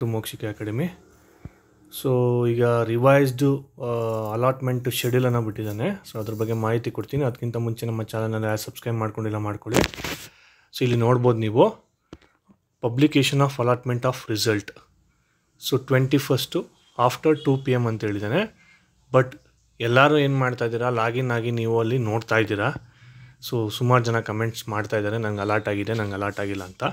to ಮೋಕ್ಷಿಕ academy so ಈಗ ರಿವೈಸ್ಡು allotment ಶೆಡ್ಯೂಲನ್ನು ಬಿಟ್ಟಿದ್ದಾನೆ so ಅದ್ರ ಬಗ್ಗೆ ಮಾಹಿತಿ ಕೊಡ್ತೀನಿ ಅದಕ್ಕಿಂತ ಮುಂಚೆ ನಮ್ಮ ಯಾರು ಸಬ್ಸ್ಕ್ರೈಬ್ ಮಾಡ್ಕೊಂಡಿಲ್ಲ ಮಾಡ್ಕೊಳ್ಳಿ ಸೊ ಇಲ್ಲಿ ನೋಡ್ಬೋದು ನೀವು publication of allotment of result so twenty first after two P M ಅಂತ ಹೇಳಿದ್ದಾನೆ ಬಟ್ ಎಲ್ಲರೂ ಏನು ಮಾಡ್ತಾ ಇದ್ದೀರಾ ಲಾಗಿನ್ ಆಗಿ ನೀವು ಅಲ್ಲಿ ನೋಡ್ತಾ ಇದ್ದೀರಾ ಸೊ ಸುಮಾರು ಜನ ಕಮೆಂಟ್ಸ್ ಮಾಡ್ತಾ ಇದ್ದಾರೆ ನಂಗೆ ಅಲಾಟ್ ಆಗಿದೆ ನಂಗೆ ಅಲಾಟ್ ಆಗಿಲ್ಲ ಅಂತ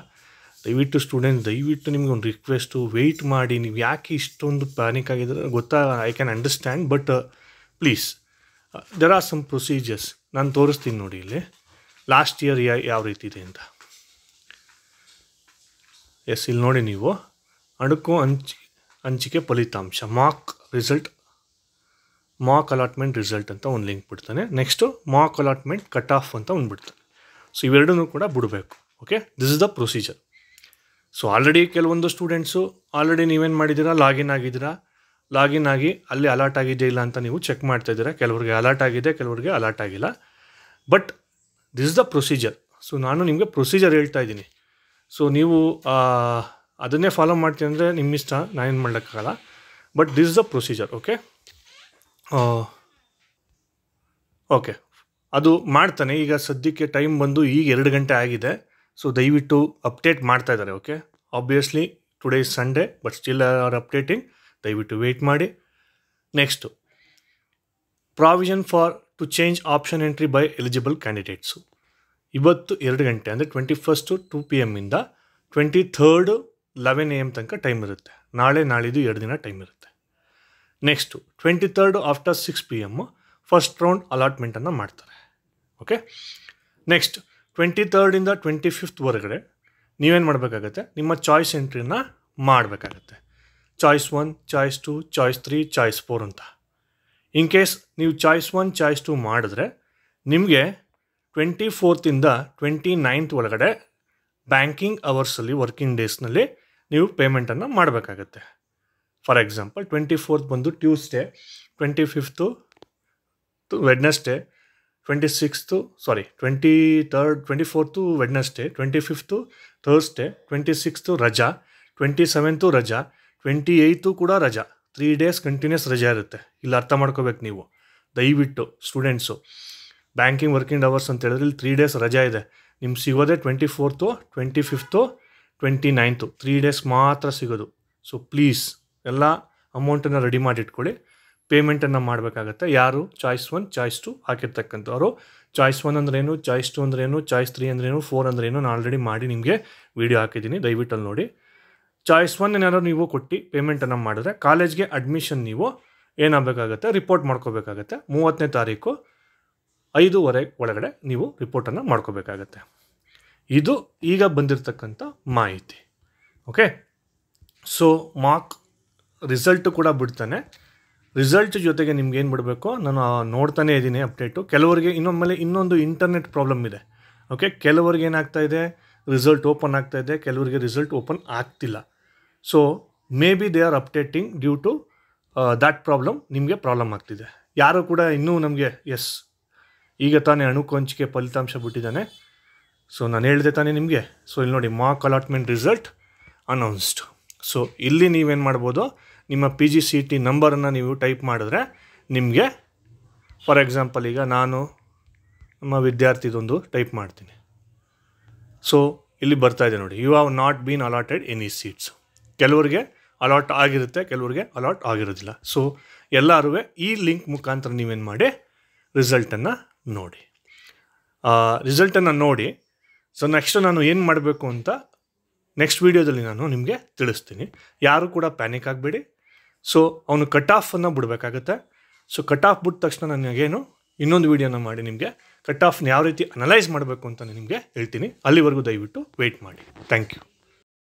ದಯವಿಟ್ಟು ಸ್ಟೂಡೆಂಟ್ ದಯವಿಟ್ಟು ನಿಮ್ಗೆ ಒಂದು ರಿಕ್ವೆಸ್ಟು ವೆಯ್ಟ್ ಮಾಡಿ ನೀವು ಯಾಕೆ ಇಷ್ಟೊಂದು ಪ್ಯಾನಿಕ್ ಆಗಿದ್ರೆ ಗೊತ್ತಾ I can understand but please there are some procedures ನಾನು ತೋರಿಸ್ತೀನಿ ನೋಡಿ ಇಲ್ಲಿ ಲಾಸ್ಟ್ ಇಯರ್ ಯಾ ಯಾವ ರೀತಿ ಇದೆ ಅಂತ ಎಸ್ ಇಲ್ಲಿ ನೋಡಿ ನೀವು ಅಣುಕು ಹಂಚಿ ಹಂಚಿಕೆ ಫಲಿತಾಂಶ mock result mock allotment result ಅಂತ ಒಂದು ಲಿಂಕ್ ಬಿಡ್ತಾನೆ next mock allotment cut off ಅಂತ ಒಂದು ಬಿಡ್ತಾನೆ ಸೊ ಇವೆರಡನ್ನೂ ಕೂಡ ಬಿಡಬೇಕು okay this is the procedure so already ಕೆಲವೊಂದು ಸ್ಟೂಡೆಂಟ್ಸು ಆಲ್ರೆಡಿ ನೀವೇನು ಮಾಡಿದ್ದೀರಾ ಲಾಗಿನ್ ಆಗಿದ್ದೀರಾ ಲಾಗಿನ್ ಆಗಿ ಅಲ್ಲಿ ಅಲರ್ಟ್ ಆಗಿದೆಯಾ ಇಲ್ಲ ಅಂತ ನೀವು ಚೆಕ್ ಮಾಡ್ತಾ ಇದ್ದೀರಾ ಕೆಲವರಿಗೆ ಅಲರ್ಟ್ ಆಗಿದೆ ಕೆಲವರಿಗೆ ಅಲರ್ಟ್ ಆಗಿಲ್ಲ but this the procedure so ನಾನು ನಿಮಗೆ ಪ್ರೊಸೀಜರ್ ಹೇಳ್ತಾ ಇದ್ದೀನಿ ಸೊ ನೀವು ಅದನ್ನೇ ಫಾಲೋ ಮಾಡ್ತೀನಿ ಅಂದರೆ ನಿಮ್ಮ ಇಷ್ಟ ನಾನೇನು ಮಾಡೋಕ್ಕಾಗಲ್ಲ but this the procedure okay okay ಅದು ಮಾಡ್ತಾನೆ ಈಗ ಸದ್ಯಕ್ಕೆ ಟೈಮ್ ಬಂದು ಈಗ ಎರಡು ಗಂಟೆ ಆಗಿದೆ ಸೊ ದಯವಿಟ್ಟು ಅಪ್ಡೇಟ್ ಮಾಡ್ತಾ ಇದ್ದಾರೆ okay obviously today is Sunday but still are updating ದಯವಿಟ್ಟು ವೆಯ್ಟ್ ಮಾಡಿ next provision for to change option entry by eligible candidates ಇವತ್ತು ಎರಡು ಗಂಟೆ ಅಂದರೆ ಟ್ವೆಂಟಿ ಫಸ್ಟು ಟು ಪಿ ಎಮ್ಮಿಂದ twenty third eleven A M ತನಕ ಟೈಮ್ ಇರುತ್ತೆ ನಾಳೆ ನಾಳಿದ್ದು ಎರಡು ದಿನ ಟೈಮ್ ಇರುತ್ತೆ next twenty third after six P M first round ಅಲಾಟ್ಮೆಂಟನ್ನು ಮಾಡ್ತಾರೆ ಓಕೆ ನೆಕ್ಸ್ಟ್ ಟ್ವೆಂಟಿ ತರ್ಡಿಂದ ಟ್ವೆಂಟಿ ಫಿಫ್ತ್ವರೆಗಡೆ ನೀವೇನು ಮಾಡಬೇಕಾಗತ್ತೆ ನಿಮ್ಮ ಚಾಯ್ಸ್ ಎಂಟ್ರಿನ ಮಾಡಬೇಕಾಗತ್ತೆ choice one choice two choice three choice four ಅಂತ ಇನ್ ಕೇಸ್ ನೀವು ಚಾಯ್ಸ್ ಒನ್ ಚಾಯ್ಸ್ ಟು ಮಾಡಿದ್ರೆ ನಿಮಗೆ ಟ್ವೆಂಟಿ ಫೋರ್ತಿಂದ ಟ್ವೆಂಟಿ ನೈನ್ತ್ ಒಳಗಡೆ ಬ್ಯಾಂಕಿಂಗ್ ಅವರ್ಸಲ್ಲಿ ವರ್ಕಿಂಗ್ ಡೇಸ್ನಲ್ಲಿ ನೀವು ಪೇಮೆಂಟನ್ನು ಮಾಡಬೇಕಾಗತ್ತೆ ಫಾರ್ ಎಕ್ಸಾಂಪಲ್ ಟ್ವೆಂಟಿ ಫೋರ್ತ್ ಬಂದು Tuesday twenty fifth Wednesday twenty sixth sorry twenty third twenty fourth day twenty fifth day twenty sixth ರಜಾ ಟ್ವೆಂಟಿ ಸೆವೆಂತು ರಜಾ ಟ್ವೆಂಟಿ ಏಯ್ತು ಕೂಡ ರಜಾ ತ್ರೀ ಡೇಸ್ ಕಂಟಿನ್ಯೂಸ್ ರಜೆ ಇರುತ್ತೆ ಇಲ್ಲಿ ಅರ್ಥ ಮಾಡ್ಕೋಬೇಕು ನೀವು ದಯವಿಟ್ಟು ಸ್ಟೂಡೆಂಟ್ಸು ಬ್ಯಾಂಕಿಂಗ್ ವರ್ಕಿಂಗ್ ಅವರ್ಸ್ ಅಂತ ಹೇಳಿದ್ರೆ ಇಲ್ಲಿ ತ್ರೀ ಡೇಸ್ ರಜಾ ಇದೆ ನಿಮ್ಗೆ ಸಿಗೋದೇ twenty fourth twenty fifth twenty ninth three days ಮಾತ್ರ ಸಿಗೋದು ಸೊ ಪ್ಲೀಸ್ ಎಲ್ಲ ಅಮೌಂಟನ್ನು ರೆಡಿ ಮಾಡಿಟ್ಕೊಳ್ಳಿ ಪೇಮೆಂಟನ್ನು ಮಾಡಬೇಕಾಗತ್ತೆ ಯಾರು ಚಾಯ್ಸ್ ಒನ್ ಚಾಯ್ಸ್ ಟು ಹಾಕಿರ್ತಕ್ಕಂಥವ್ರು ಚಾಯ್ಸ್ ಒನ್ ಅಂದ್ರೇನು ಚಾಯ್ಸ್ ಟು ಅಂದ್ರೇನು ಚಾಯ್ಸ್ ತ್ರೀ ಅಂದ್ರೇನು ಫೋರ್ ಅಂದ್ರೇನು ನಾನು ಆಲ್ರೆಡಿ ಮಾಡಿ ನಿಮಗೆ ವೀಡಿಯೋ ಹಾಕಿದ್ದೀನಿ ದಯವಿಟ್ಟು ಅಲ್ಲಿ ನೋಡಿ ಚಾಯ್ಸ್ ಒನ್ ಏನಾದ್ರು ನೀವು ಕೊಟ್ಟು ಪೇಮೆಂಟನ್ನು ಮಾಡಿದ್ರೆ ಕಾಲೇಜ್ಗೆ ಅಡ್ಮಿಷನ್ ನೀವು ಏನಾಗಬೇಕಾಗತ್ತೆ ರಿಪೋರ್ಟ್ ಮಾಡ್ಕೋಬೇಕಾಗತ್ತೆ ಮೂವತ್ತನೇ ತಾರೀಕು ಐದೂವರೆ ಒಳಗಡೆ ನೀವು ರಿಪೋರ್ಟನ್ನು ಮಾಡ್ಕೋಬೇಕಾಗತ್ತೆ ಇದು ಈಗ ಬಂದಿರತಕ್ಕಂಥ ಮಾಹಿತಿ ಓಕೆ ಸೊ ಮಾರ್ಕ್ ರಿಸಲ್ಟು ಕೂಡ ಬಿಡ್ತಾನೆ ರಿಸಲ್ಟ್ ಜೊತೆಗೆ ನಿಮ್ಗೆ ಏನು ಬಿಡಬೇಕು ನಾನು ನೋಡ್ತಾನೇ ಇದ್ದೀನಿ ಅಪ್ಡೇಟು ಕೆಲವರಿಗೆ ಇನ್ನೊಮ್ಮೆಲೆ ಇನ್ನೊಂದು ಇಂಟರ್ನೆಟ್ ಪ್ರಾಬ್ಲಮ್ ಇದೆ ಓಕೆ ಕೆಲವರಿಗೆ ಏನಾಗ್ತಾ ಇದೆ ರಿಸಲ್ಟ್ ಓಪನ್ ಆಗ್ತಾ ಇದೆ ಕೆಲವರಿಗೆ ರಿಸಲ್ಟ್ ಓಪನ್ ಆಗ್ತಿಲ್ಲ so may be they are updating due to that problem ನಿಮಗೆ ಪ್ರಾಬ್ಲಮ್ ಆಗ್ತಿದೆ ಯಾರು ಕೂಡ ಇನ್ನೂ ನಮಗೆ ಎಸ್ ಈಗ ತಾನೇ ಹಂಚಿಕೆ ಫಲಿತಾಂಶ ಬಿಟ್ಟಿದ್ದಾನೆ ಸೊ ನಾನು ಹೇಳಿದೆ ತಾನೇ ನಿಮಗೆ ಸೊ ಇಲ್ಲಿ ನೋಡಿ mock allotment result announced so ಇಲ್ಲಿ ನೀವೇನು ಮಾಡ್ಬೋದು ನಿಮ್ಮ ಪಿ ಜಿ ಸಿ ಟಿ ನಂಬರನ್ನು ನೀವು ಟೈಪ್ ಮಾಡಿದ್ರೆ ನಿಮಗೆ ಫಾರ್ ಎಕ್ಸಾಂಪಲ್ ಈಗ ನಾನು ನಮ್ಮ ವಿದ್ಯಾರ್ಥಿದೊಂದು ಟೈಪ್ ಮಾಡ್ತೀನಿ ಸೊ ಇಲ್ಲಿ ಬರ್ತಾ ಇದೆ ನೋಡಿ you have not been allotted any seats ಕೆಲವರಿಗೆ ಅಲಾಟ್ ಆಗಿರುತ್ತೆ ಕೆಲವರಿಗೆ ಅಲಾಟ್ ಆಗಿರೋದಿಲ್ಲ ಸೊ ಎಲ್ಲರೂ ಈ ಲಿಂಕ್ ಮುಖಾಂತರ ನೀವೇನು ಮಾಡಿ ರಿಸಲ್ಟನ್ನು ನೋಡಿ ರಿಸಲ್ಟನ್ನು ನೋಡಿ ಸೊ ನೆಕ್ಸ್ಟ್ ನಾನು ಏನು ಮಾಡಬೇಕು ಅಂತ ನೆಕ್ಸ್ಟ್ ವೀಡಿಯೋದಲ್ಲಿ ನಾನು ನಿಮಗೆ ತಿಳಿಸ್ತೀನಿ ಯಾರು ಕೂಡ ಪ್ಯಾನಿಕ್ ಆಗಬೇಡಿ ಸೊ ಅವನು ಕಟ್ ಆಫನ್ನು ಬಿಡಬೇಕಾಗತ್ತೆ ಸೊ ಕಟ್ ಆಫ್ ಬಿಟ್ಟ ತಕ್ಷಣ ನನಗೇನು ಇನ್ನೊಂದು ವೀಡಿಯೋನ ಮಾಡಿ ನಿಮಗೆ ಕಟ್ ಆಫ್ನ ಯಾವ ರೀತಿ ಅನಲೈಸ್ ಮಾಡಬೇಕು ಅಂತ ನಿಮಗೆ ಹೇಳ್ತೀನಿ ಅಲ್ಲಿವರೆಗೂ ದಯವಿಟ್ಟು ವೆಯ್ಟ್ ಮಾಡಿ ಥ್ಯಾಂಕ್ ಯು